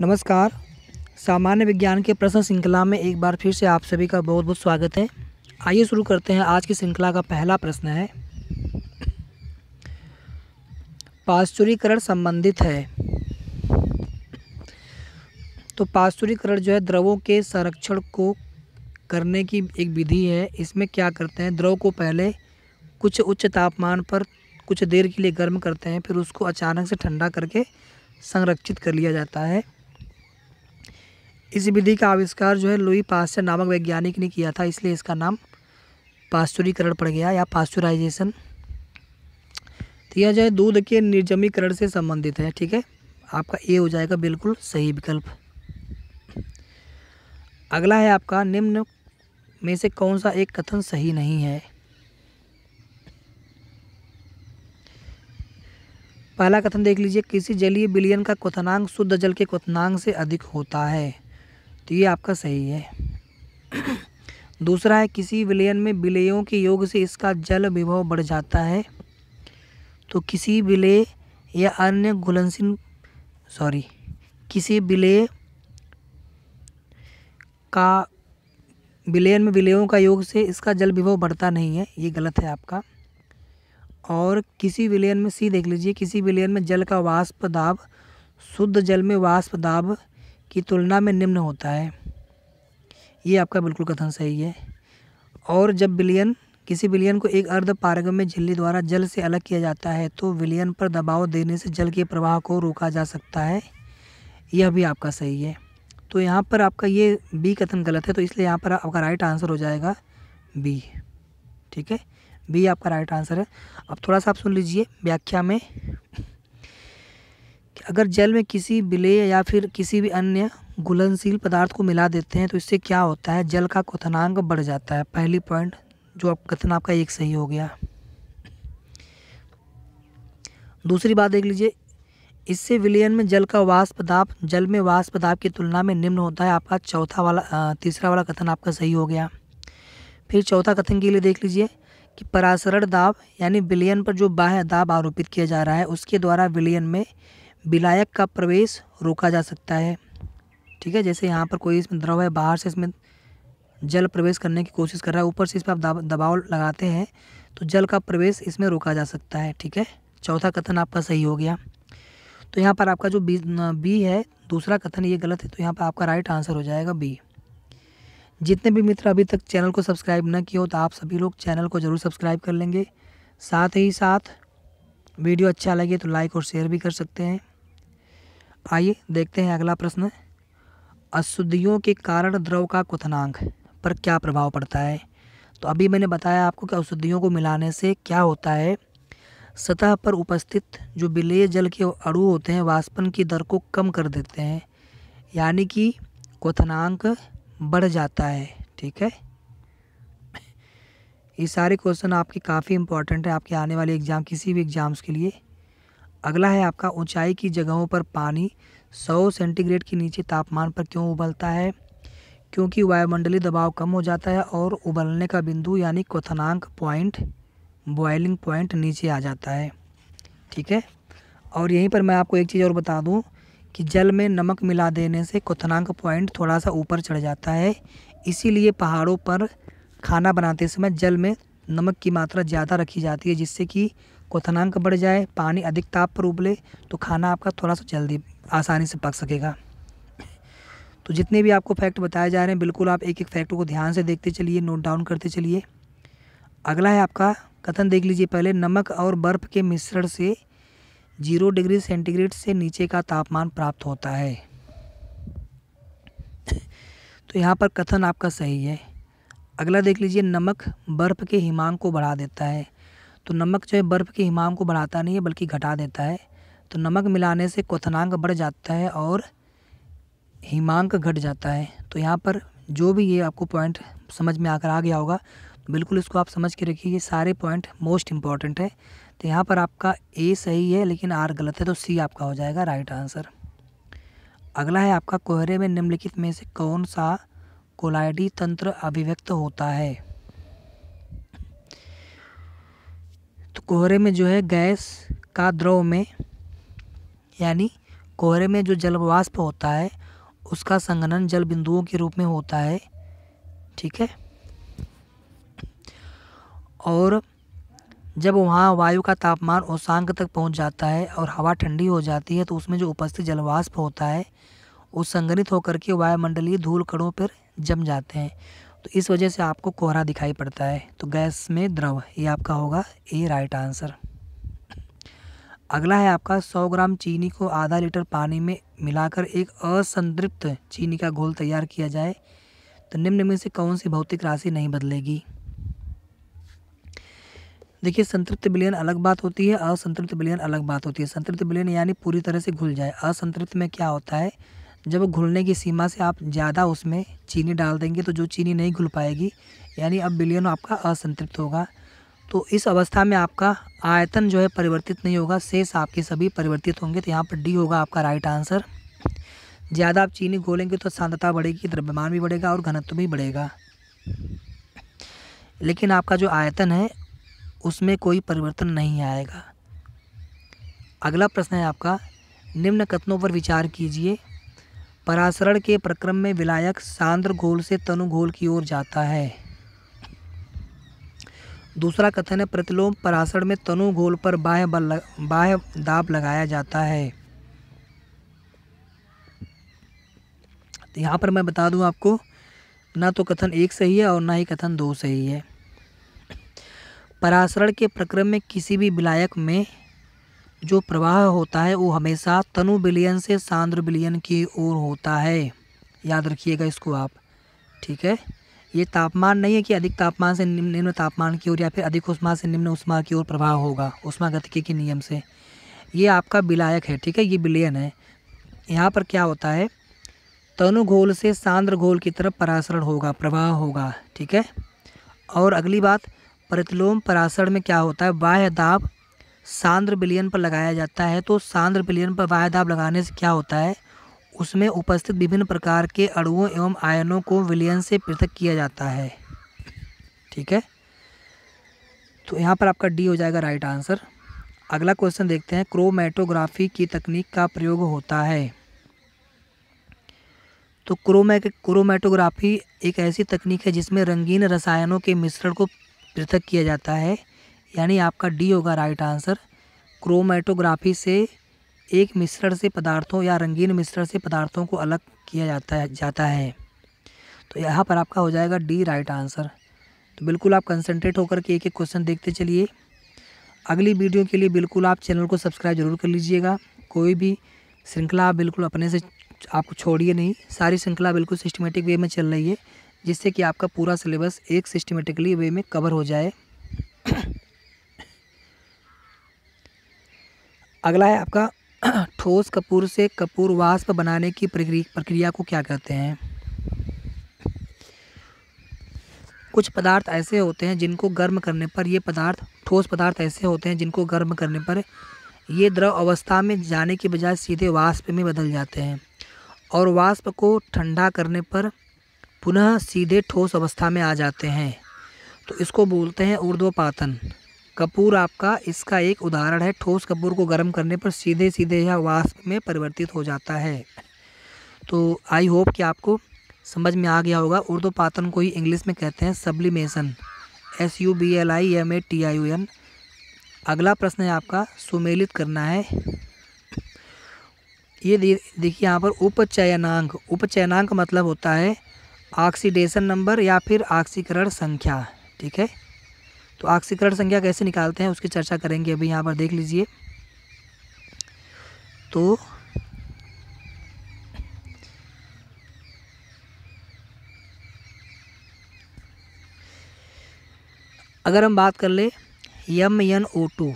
नमस्कार सामान्य विज्ञान के प्रश्न श्रृंखला में एक बार फिर से आप सभी का बहुत बहुत स्वागत है आइए शुरू करते हैं आज की श्रृंखला का पहला प्रश्न है पाश्चुरीकरण संबंधित है तो पाश्चुरीकरण जो है द्रवों के संरक्षण को करने की एक विधि है इसमें क्या करते हैं द्रव को पहले कुछ उच्च तापमान पर कुछ देर के लिए गर्म करते हैं फिर उसको अचानक से ठंडा करके संरक्षित कर लिया जाता है इस विधि का आविष्कार जो है लुई पास्टर नामक वैज्ञानिक ने किया था इसलिए इसका नाम पास्चुरीकरण पड़ गया या पास्चुराइजेशन तो यह जो है दूध के निर्जमीकरण से संबंधित है ठीक है आपका ए हो जाएगा बिल्कुल सही विकल्प अगला है आपका निम्न में से कौन सा एक कथन सही नहीं है पहला कथन देख लीजिए किसी जलीय बिलियन का क्वथनांक शुद्ध जल के क्वथनांक से अधिक होता है तो ये आपका सही है दूसरा है किसी विलयन में विलयों के योग से इसका जल विभव बढ़ जाता है तो किसी विलय या अन्य घुलनशील सॉरी किसी विलय का विलयन में विलयों का योग से इसका जल विभव बढ़ता नहीं है ये गलत है आपका और किसी विलयन में सी देख लीजिए किसी विलयन में जल का वाष्प दाब शुद्ध जल में वाष्प दाब की तुलना में निम्न होता है ये आपका बिल्कुल कथन सही है और जब बिलियन किसी बिलियन को एक अर्ध में झिल्ली द्वारा जल से अलग किया जाता है तो विलियन पर दबाव देने से जल के प्रवाह को रोका जा सकता है यह भी आपका सही है तो यहाँ पर आपका ये बी कथन गलत है तो इसलिए यहाँ पर आपका राइट आंसर हो जाएगा बी ठीक है बी आपका राइट आंसर है अब थोड़ा सा आप सुन लीजिए व्याख्या में अगर जल में किसी विलेय या फिर किसी भी अन्य घुलनशील पदार्थ को मिला देते हैं तो इससे क्या होता है जल का क्वथनांक बढ़ जाता है पहली पॉइंट जो आप कथन आपका एक सही हो गया दूसरी बात देख लीजिए इससे विलयन में जल का वाष्प दाब जल में वाष्प दाब की तुलना में निम्न होता है आपका चौथा वाला तीसरा वाला कथन आपका सही हो गया फिर चौथा कथन के लिए देख लीजिए कि परासरण दाब यानी विलयन पर जो बाह्य दाब आरोपित किया जा रहा है उसके द्वारा विलयन में विलायक का प्रवेश रोका जा सकता है ठीक है जैसे यहाँ पर कोई इसमें द्रव है बाहर से इसमें जल प्रवेश करने की कोशिश कर रहा है ऊपर से इस पर आप दबाव लगाते हैं तो जल का प्रवेश इसमें रोका जा सकता है ठीक है चौथा कथन आपका सही हो गया तो यहाँ पर आपका जो बी बी है दूसरा कथन ये गलत है तो यहाँ पर आपका राइट आंसर हो जाएगा बी जितने भी मित्र अभी तक चैनल को सब्सक्राइब न किए हो तो आप सभी लोग चैनल को ज़रूर सब्सक्राइब कर लेंगे साथ ही साथ वीडियो अच्छा लगे तो लाइक और शेयर भी कर सकते हैं आइए देखते हैं अगला प्रश्न अशुद्धियों के कारण द्रव का क्वथनांक पर क्या प्रभाव पड़ता है तो अभी मैंने बताया आपको कि अशुद्धियों को मिलाने से क्या होता है सतह पर उपस्थित जो विलेय जल के अणु होते हैं वाष्पन की दर को कम कर देते हैं यानी कि क्वथनांक बढ़ जाता है ठीक है ये सारे क्वेश्चन आपके काफ़ी इंपॉर्टेंट हैं आपके आने वाले एग्ज़ाम किसी भी एग्ज़ाम्स के लिए अगला है आपका ऊंचाई की जगहों पर पानी 100 सेंटीग्रेड के नीचे तापमान पर क्यों उबलता है क्योंकि वायुमंडलीय दबाव कम हो जाता है और उबलने का बिंदु यानी क्वथनांक पॉइंट बॉयलिंग पॉइंट नीचे आ जाता है ठीक है और यहीं पर मैं आपको एक चीज़ और बता दूँ कि जल में नमक मिला देने से क्वथनांक पॉइंट थोड़ा सा ऊपर चढ़ जाता है इसीलिए पहाड़ों पर खाना बनाते समय जल में नमक की मात्रा ज़्यादा रखी जाती है जिससे कि क्वथनांक बढ़ जाए पानी अधिक ताप पर उबले तो खाना आपका थोड़ा सा जल्दी आसानी से पक सकेगा तो जितने भी आपको फैक्ट बताए जा रहे हैं बिल्कुल आप एक एक फैक्ट को ध्यान से देखते चलिए नोट डाउन करते चलिए अगला है आपका कथन देख लीजिए पहले नमक और बर्फ़ के मिश्रण से जीरो डिग्री सेंटीग्रेड से नीचे का तापमान प्राप्त होता है तो यहाँ पर कथन आपका सही है अगला देख लीजिए नमक बर्फ़ के हिमांक को बढ़ा देता है तो नमक जो है बर्फ़ के हिमाम को बढ़ाता नहीं है बल्कि घटा देता है तो नमक मिलाने से क्वथनांक बढ़ जाता है और हिमांक घट जाता है तो यहाँ पर जो भी ये आपको पॉइंट समझ में आकर आ गया होगा तो बिल्कुल इसको आप समझ के रखिए ये सारे पॉइंट मोस्ट इम्पॉर्टेंट है तो यहाँ पर आपका ए सही है लेकिन आर गलत है तो सी आपका हो जाएगा राइट आंसर अगला है आपका कोहरे में निम्नलिखित में से कौन सा कोलाइडी तंत्र अभिव्यक्त होता है कोहरे में जो है गैस का द्रव में यानी कोहरे में जो जल वाष्प होता है उसका संगनन जल बिंदुओं के रूप में होता है ठीक है और जब वहाँ वायु का तापमान ओसांक तक पहुँच जाता है और हवा ठंडी हो जाती है तो उसमें जो उपस्थित जलवाष्प होता है वो संगणित होकर के वायुमंडलीय धूल कणों पर जम जाते हैं तो इस वजह से आपको कोहरा दिखाई पड़ता है तो गैस में द्रव ये आपका होगा ए राइट आंसर अगला है आपका 100 ग्राम चीनी को आधा लीटर पानी में मिलाकर एक असंतृप्त चीनी का घोल तैयार किया जाए तो निम्न में से कौन सी भौतिक राशि नहीं बदलेगी देखिए संतृप्त विलयन अलग बात होती है असंतृप्त विलयन अलग बात होती है संतृप्त विलयन यानी पूरी तरह से घुल जाए असंतृप्त में क्या होता है जब घुलने की सीमा से आप ज़्यादा उसमें चीनी डाल देंगे तो जो चीनी नहीं घुल पाएगी यानी अब बिलियन आपका असंतृप्त होगा तो इस अवस्था में आपका आयतन जो है परिवर्तित नहीं होगा शेष आपके सभी परिवर्तित होंगे तो यहाँ पर डी होगा आपका राइट आंसर ज़्यादा आप चीनी घोलेंगे तो सांद्रता बढ़ेगी द्रव्यमान भी बढ़ेगा और घनत्व भी बढ़ेगा लेकिन आपका जो आयतन है उसमें कोई परिवर्तन नहीं आएगा अगला प्रश्न है आपका निम्न कथनों पर विचार कीजिए परासरण के प्रक्रम में विलायक सांद्र घोल से तनु घोल की ओर जाता है दूसरा कथन है प्रतिलोम परासरण में तनु घोल पर बाह्य बल बाह्य दाब लगाया जाता है तो यहाँ पर मैं बता दूँ आपको ना तो कथन एक सही है और ना ही कथन दो सही है परासरण के प्रक्रम में किसी भी विलायक में जो प्रवाह होता है वो हमेशा तनु बिलियन से सांद्र बिलियन की ओर होता है याद रखिएगा इसको आप ठीक है ये तापमान नहीं है कि अधिक तापमान से निम्न निम्न तापमान की ओर या फिर अधिक उष्मा से निम्न उष्मा की ओर प्रभाव होगा उष्मा गतिकी के नियम से ये आपका विलायक है ठीक है ये बिलियन है यहाँ पर क्या होता है तनु घोल से सांद्र घोल की तरफ परासरण होगा प्रवाह होगा ठीक है और अगली बात प्रतिलोम परासरण में क्या होता है बाह्य दाब सांद्र बिलियन पर लगाया जाता है तो सांद्र बिलियन पर वाह दाब लगाने से क्या होता है उसमें उपस्थित विभिन्न प्रकार के अणुओं एवं आयनों को विलियन से पृथक किया जाता है ठीक है तो यहाँ पर आपका डी हो जाएगा राइट आंसर अगला क्वेश्चन देखते हैं क्रोमेटोग्राफी की तकनीक का प्रयोग होता है तो क्रोमे क्रोमेटोग्राफी एक ऐसी तकनीक है जिसमें रंगीन रसायनों के मिश्रण को पृथक किया जाता है यानी आपका डी होगा राइट आंसर क्रोमेटोग्राफी से एक मिश्रण से पदार्थों या रंगीन मिश्रण से पदार्थों को अलग किया जाता है जाता है तो यहाँ पर आपका हो जाएगा डी राइट आंसर तो बिल्कुल आप कंसंट्रेट होकर के एक एक क्वेश्चन देखते चलिए अगली वीडियो के लिए बिल्कुल आप चैनल को सब्सक्राइब जरूर कर लीजिएगा कोई भी श्रृंखला आप बिल्कुल अपने से आपको छोड़िए नहीं सारी श्रृंखला बिल्कुल सिस्टमेटिक वे में चल रही है जिससे कि आपका पूरा सिलेबस एक सिस्टमेटिकली वे में कवर हो जाए अगला है आपका ठोस कपूर से कपूर वाष्प बनाने की प्रक्रिया को क्या कहते हैं कुछ पदार्थ ऐसे होते हैं जिनको गर्म करने पर ये पदार्थ ठोस पदार्थ ऐसे होते हैं जिनको गर्म करने पर ये द्रव अवस्था में जाने के बजाय सीधे वाष्प में बदल जाते हैं और वाष्प को ठंडा करने पर पुनः सीधे ठोस अवस्था में आ जाते हैं तो इसको बोलते हैं ऊर्ध्वपातन कपूर आपका इसका एक उदाहरण है ठोस कपूर को गर्म करने पर सीधे सीधे यह वाष्प में परिवर्तित हो जाता है तो आई होप कि आपको समझ में आ गया होगा उर्दू पातन को ही इंग्लिश में कहते हैं sublimation S U B L I M A T I U N अगला प्रश्न है आपका सुमेलित करना है ये देखिए यहाँ पर उपचयनांक उपचयनांक मतलब होता है ऑक्सीडेशन नंबर या फिर ऑक्सीकरण संख्या ठीक है तो आक्सीकरण संख्या कैसे निकालते हैं उसकी चर्चा करेंगे अभी यहाँ पर देख लीजिए तो अगर हम बात कर ले M N O two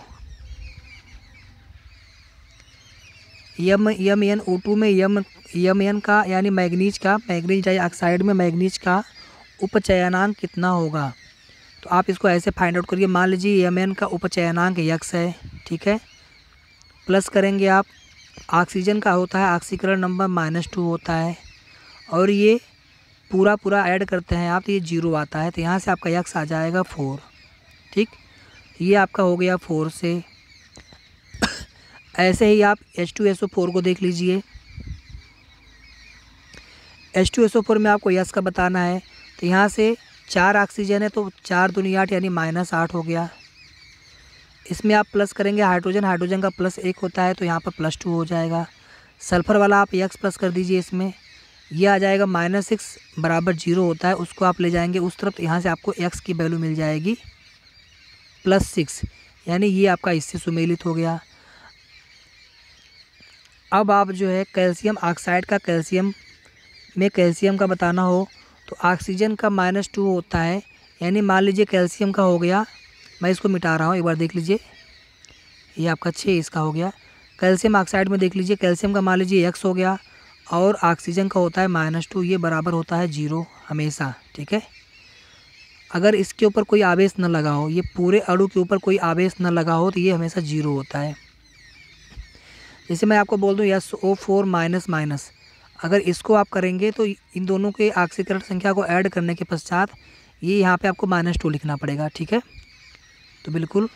M M N O two में यम यम एन का यानी मैग्नीज का मैग्नीज डाई ऑक्साइड में मैग्नीज का उपचयनांक कितना होगा तो आप इसको ऐसे फाइंड आउट करिए मान लीजिए एन का उपचयनांक यक्स है ठीक है प्लस करेंगे आप ऑक्सीजन का होता है ऑक्सीकरण नंबर माइनस टू होता है और ये पूरा पूरा ऐड करते हैं आप तो ये जीरो आता है तो यहाँ से आपका यक्स आ जाएगा फोर ठीक ये आपका हो गया फोर से ऐसे ही आप H two S O four को देख लीजिए H two S O four में आपको यक्स का बताना है तो यहाँ से चार ऑक्सीजन है तो चार दुनिया आठ यानी माइनस आठ हो गया इसमें आप प्लस करेंगे हाइड्रोजन हाइड्रोजन का प्लस एक होता है तो यहाँ पर प्लस टू हो जाएगा सल्फ़र वाला आप एक्स प्लस कर दीजिए इसमें यह आ जाएगा माइनस सिक्स बराबर जीरो होता है उसको आप ले जाएंगे उस तरफ यहाँ से आपको एक्स की वैल्यू मिल जाएगी प्लस सिक्स यानी ये आपका इससे सुमेलित हो गया अब आप जो है कैल्शियम ऑक्साइड का कैल्शियम में कैल्शियम का बताना हो तो ऑक्सीजन का माइनस टू होता है यानी मान लीजिए कैल्शियम का हो गया मैं इसको मिटा रहा हूँ एक बार देख लीजिए ये आपका छः इसका हो गया कैल्शियम ऑक्साइड में देख लीजिए कैल्शियम का मान लीजिए एक्स हो गया और ऑक्सीजन का होता है माइनस टू ये बराबर होता है जीरो हमेशा ठीक है अगर इसके ऊपर कोई आवेश न लगा हो ये पूरे अड़ु के ऊपर कोई आवेश न लगा हो तो ये हमेशा जीरो होता है जैसे मैं आपको बोल दूँ S O four minus minus अगर इसको आप करेंगे तो इन दोनों के आक्सीकरण संख्या को ऐड करने के पश्चात ये यहाँ पे आपको माइनस टू लिखना पड़ेगा ठीक है तो बिल्कुल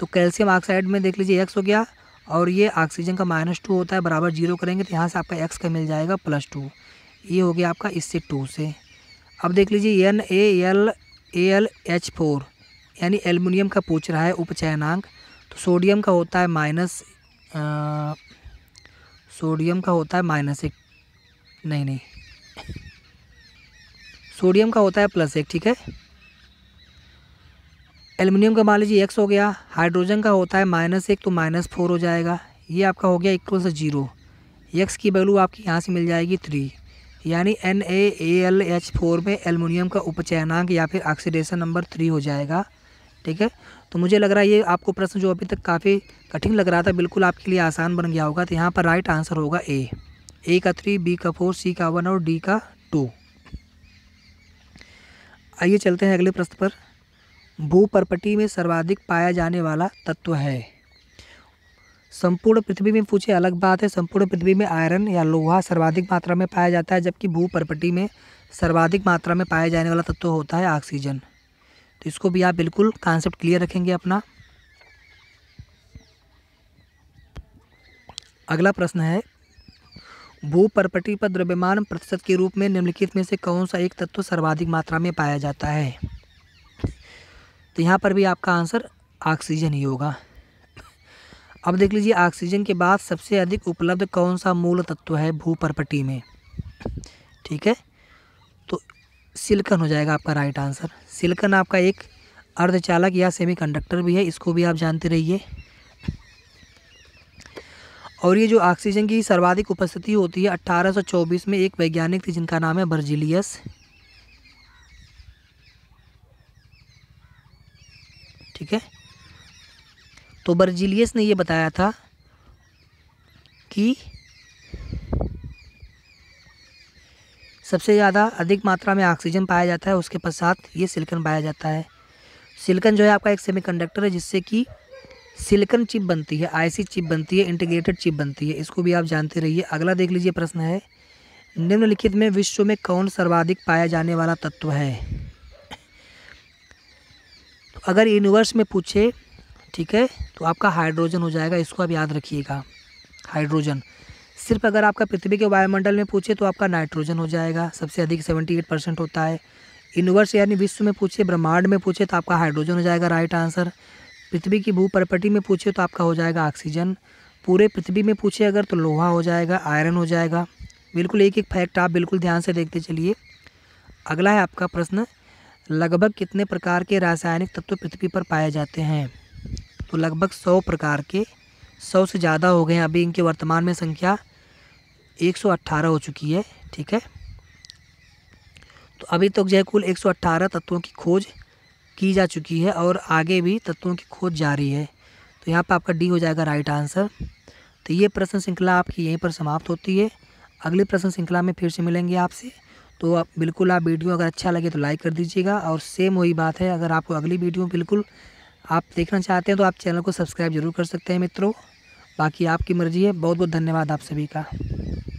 तो कैल्शियम ऑक्साइड में देख लीजिए एक्स हो गया और ये ऑक्सीजन का माइनस टू होता है बराबर जीरो करेंगे तो यहाँ से आपका एक्स का मिल जाएगा प्लस टू ये हो गया आपका इससे टू से अब देख लीजिए N A L A L H four यानी एलमिनियम का पूछ रहा है उपचयनांक तो सोडियम का होता है माइनस सोडियम का होता है माइनस एक नहीं नहीं सोडियम का होता है प्लस एक ठीक है एल्युमिनियम का मान लीजिए एक्स हो गया हाइड्रोजन का होता है माइनस एक तो माइनस फोर हो जाएगा ये आपका हो गया इक्वल से ज़ीरो एक्स की वैल्यू आपकी यहाँ से मिल जाएगी थ्री यानी N A L H four में एलमिनियम का उपचयनांक या फिर ऑक्सीडेशन नंबर थ्री हो जाएगा ठीक है तो मुझे लग रहा है ये आपको प्रश्न जो अभी तक काफ़ी कठिन लग रहा था बिल्कुल आपके लिए आसान बन गया होगा तो यहाँ पर राइट आंसर होगा ए ए का थ्री बी का फोर सी का वन और डी का टू आइए चलते हैं अगले प्रश्न पर भू परपटी में सर्वाधिक पाया जाने वाला तत्व है संपूर्ण पृथ्वी में पूछे अलग बात है संपूर्ण पृथ्वी में आयरन या लोहा सर्वाधिक मात्रा में पाया जाता है जबकि भू परपटी में सर्वाधिक मात्रा में पाया जाने वाला तत्व होता है ऑक्सीजन तो इसको भी आप बिल्कुल कॉन्सेप्ट क्लियर रखेंगे अपना अगला प्रश्न है भू परपटी पर द्रव्यमान प्रतिशत के रूप में निम्नलिखित में से कौन सा एक तत्व सर्वाधिक मात्रा में पाया जाता है तो यहाँ पर भी आपका आंसर ऑक्सीजन ही होगा अब देख लीजिए ऑक्सीजन के बाद सबसे अधिक उपलब्ध कौन सा मूल तत्व है भू परपटी में ठीक है तो सिल्कन हो जाएगा आपका राइट आंसर सिल्कन आपका एक अर्धचालक या सेमी कंडक्टर भी है इसको भी आप जानते रहिए और ये जो ऑक्सीजन की सर्वाधिक उपस्थिति होती है 1824 में एक वैज्ञानिक थी जिनका नाम है बर्जिलियस ठीक है तो बर्जिलियस ने ये बताया था कि सबसे ज़्यादा अधिक मात्रा में ऑक्सीजन पाया जाता है उसके पश्चात ये सिलिकन पाया जाता है सिलिकन जो है आपका एक सेमीकंडक्टर है जिससे कि सिलिकन चिप बनती है आईसी चिप बनती है इंटीग्रेटेड चिप बनती है इसको भी आप जानते रहिए अगला देख लीजिए प्रश्न है निम्नलिखित में विश्व में कौन सर्वाधिक पाया जाने वाला तत्व है तो अगर यूनिवर्स में पूछे ठीक है तो आपका हाइड्रोजन हो जाएगा इसको आप याद रखिएगा हाइड्रोजन सिर्फ अगर आपका पृथ्वी के वायुमंडल में पूछे तो आपका नाइट्रोजन हो जाएगा सबसे अधिक सेवेंटी एट परसेंट होता है यूनिवर्स यानी विश्व में पूछे ब्रह्मांड में पूछे तो आपका हाइड्रोजन हो जाएगा राइट आंसर पृथ्वी की भू परपटी में पूछे तो आपका हो जाएगा ऑक्सीजन पूरे पृथ्वी में पूछे अगर तो लोहा हो जाएगा आयरन हो जाएगा बिल्कुल एक एक फैक्ट आप बिल्कुल ध्यान से देखते चलिए अगला है आपका प्रश्न लगभग कितने प्रकार के रासायनिक तत्व पृथ्वी पर पाए जाते हैं तो लगभग सौ प्रकार के सौ से ज़्यादा हो गए हैं अभी इनके वर्तमान में संख्या 118 हो चुकी है ठीक है तो अभी तक जो है कुल 118 तत्वों की खोज की जा चुकी है और आगे भी तत्वों की खोज जारी है तो यहाँ पर आपका डी हो जाएगा राइट आंसर तो ये प्रश्न श्रृंखला आपकी यहीं पर समाप्त होती है अगली प्रश्न श्रृंखला में फिर से मिलेंगे आपसे तो आप बिल्कुल आप वीडियो अगर अच्छा लगे तो लाइक कर दीजिएगा और सेम वही बात है अगर आपको अगली वीडियो बिल्कुल आप देखना चाहते हैं तो आप चैनल को सब्सक्राइब जरूर कर सकते हैं मित्रों बाकी आपकी मर्ज़ी है बहुत बहुत धन्यवाद आप सभी का